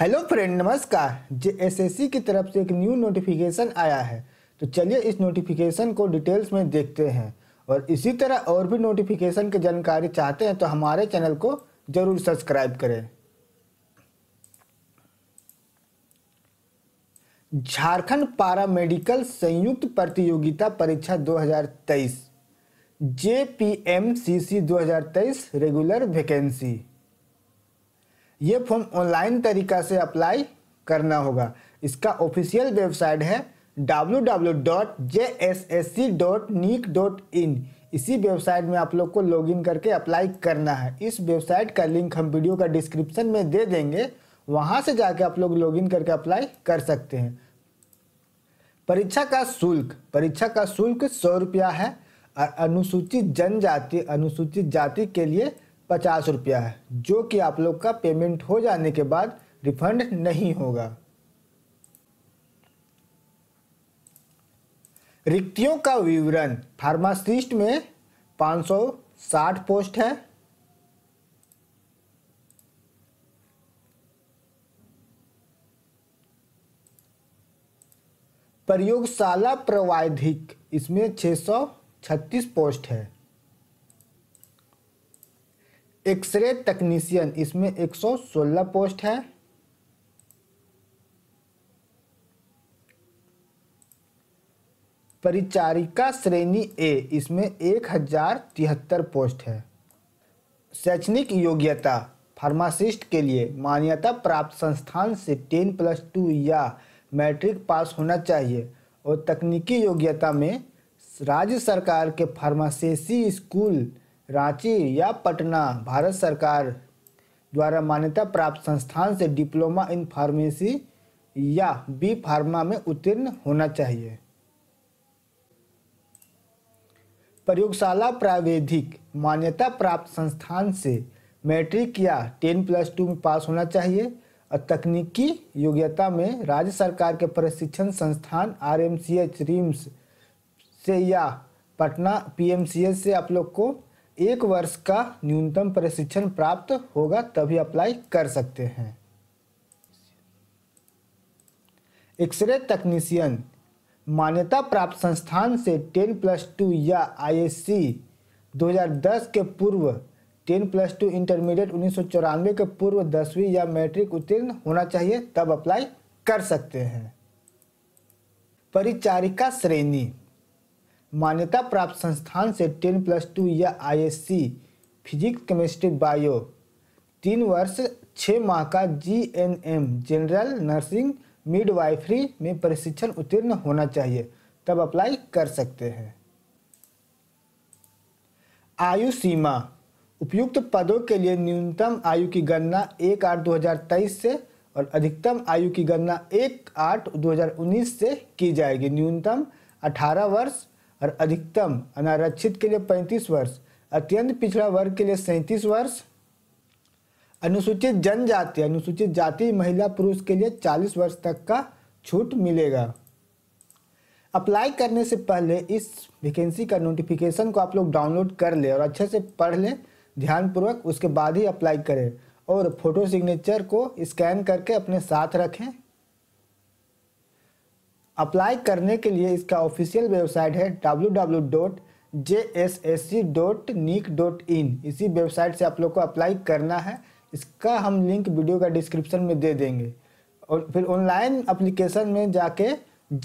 hello friend नमस्कार जे S S सी की तरफ से एक न्यू नोटिफिकेशन आया है तो चलिए इस नोटिफिकेशन को डिटेल्स में देखते हैं और इसी तरह और भी नोटिफिकेशन की जानकारी चाहते हैं तो हमारे चैनल को ज़रूर सब्सक्राइब करें झारखंड पारा मेडिकल संयुक्त प्रतियोगिता परीक्षा 2023 जेपीएमसीसी 2023 रेगुलर वैकेंसी ये फॉर्म ऑनलाइन तरीका से अप्लाई करना होगा इसका ऑफिशियल वेबसाइट है www.jssc.nic.in इसी वेबसाइट में आप लोग को लॉगिन करके अप्लाई करना है इस वेबसाइट का लिंक हम वीडियो का डिस्क्रिप्शन में दे देंगे वहाँ से जाके आप लोग लॉगिन करके अप्लाई कर सकते हैं परीक्षा का शुल्क परीक्षा का शुल्क सौ रुपया है और अनुसूचित जनजाति अनुसूचित जाति के लिए पचास रुपया है जो कि आप लोग का पेमेंट हो जाने के बाद रिफंड नहीं होगा रिक्तियों का विवरण फार्मासिस्ट में 560 पोस्ट है प्रयोगशाला प्रवाधिक इसमें 636 पोस्ट है एक्सरे तकनीशियन इसमें 116 पोस्ट है परिचारिका श्रेणी ए इसमें एक हजार तिहत्तर पोस्ट है शैक्षणिक योग्यता फार्मासिस्ट के लिए मान्यता प्राप्त संस्थान से टेन प्लस टू या मैट्रिक पास होना चाहिए और तकनीकी योग्यता में राज्य सरकार के फार्मासेसी स्कूल रांची या पटना भारत सरकार द्वारा मान्यता प्राप्त संस्थान से डिप्लोमा इन फार्मेसी या बी फार्मा में उत्तीर्ण होना चाहिए प्रयोगशाला प्राविधिक मान्यता प्राप्त संस्थान से मैट्रिक या टेन प्लस टू में पास होना चाहिए और तकनीकी योग्यता में राज्य सरकार के प्रशिक्षण संस्थान R M C H RIMS से या Patna P M C H से आप लोग को एक वर्ष का न्यूनतम प्रशिक्षण प्राप्त होगा तभी अप्लाई कर सकते हैं एक्सरे तकनीशियन मान्यता प्राप्त संस्थान से टेन प्लस टू या आईएससी 2010 के पूर्व टेन प्लस टू इंटरमीडिएट उन्नीस के पूर्व दसवीं या मैट्रिक उत्तीर्ण होना चाहिए तब अप्लाई कर सकते हैं परिचारिका श्रेणी मान्यता प्राप्त संस्थान से टेन प्लस टू या आईएससी फिजिक्स केमिस्ट्री बायो तीन वर्ष छः माह का जीएनएम जनरल नर्सिंग मिडवाइफरी में प्रशिक्षण उत्तीर्ण होना चाहिए तब अप्लाई कर सकते हैं आयु सीमा उपयुक्त पदों के लिए न्यूनतम आयु की गणना एक आठ दो हज़ार तेईस से और अधिकतम आयु की गणना एक आठ दो हज़ार उन्नीस से की जाएगी न्यूनतम अठारह वर्ष और अधिकतम अनारक्षित के लिए 35 वर्ष अत्यंत पिछड़ा वर्ग के लिए सैंतीस वर्ष अनुसूचित जनजाति अनुसूचित जाति महिला पुरुष के लिए 40 वर्ष तक का छूट मिलेगा अप्लाई करने से पहले इस वैकेंसी का नोटिफिकेशन को आप लोग डाउनलोड कर लें और अच्छे से पढ़ लें ध्यानपूर्वक उसके बाद ही अप्लाई करें और फोटो सिग्नेचर को स्कैन करके अपने साथ रखें अप्लाई करने के लिए इसका ऑफिशियल वेबसाइट है W W dot J S S C dot NIC dot in इसी वेबसाइट से आप लोग को अप्लाई करना है इसका हम लिंक वीडियो का डिस्क्रिप्शन में दे देंगे और फिर ऑनलाइन अप्लीकेशन में जाके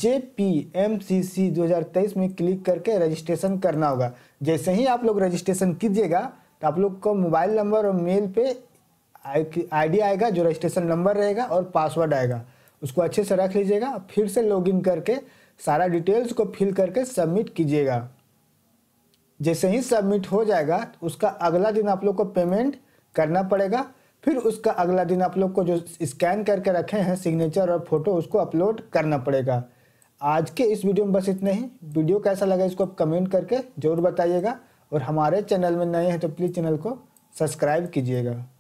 जे पी एम सी सी दो हज़ार तेईस में क्लिक करके रजिस्ट्रेशन करना होगा जैसे ही आप लोग रजिस्ट्रेशन कीजिएगा तो आप लोग को मोबाइल नंबर और मेल पे आईडी आएगा जो रजिस्ट्रेशन नंबर रहेगा और पासवर्ड आएगा उसको अच्छे से रख लीजिएगा फिर से लॉगिन करके सारा डिटेल्स को फिल करके सबमिट कीजिएगा जैसे ही सबमिट हो जाएगा उसका अगला दिन आप लोग को पेमेंट करना पड़ेगा फिर उसका अगला दिन आप लोग को जो स्कैन करके रखे हैं सिग्नेचर और फोटो उसको अपलोड करना पड़ेगा आज के इस वीडियो में बस इतना ही वीडियो कैसा लगा इसको आप कमेंट करके ज़रूर बताइएगा और हमारे चैनल में नए हैं तो प्लीज़ चैनल को सब्सक्राइब कीजिएगा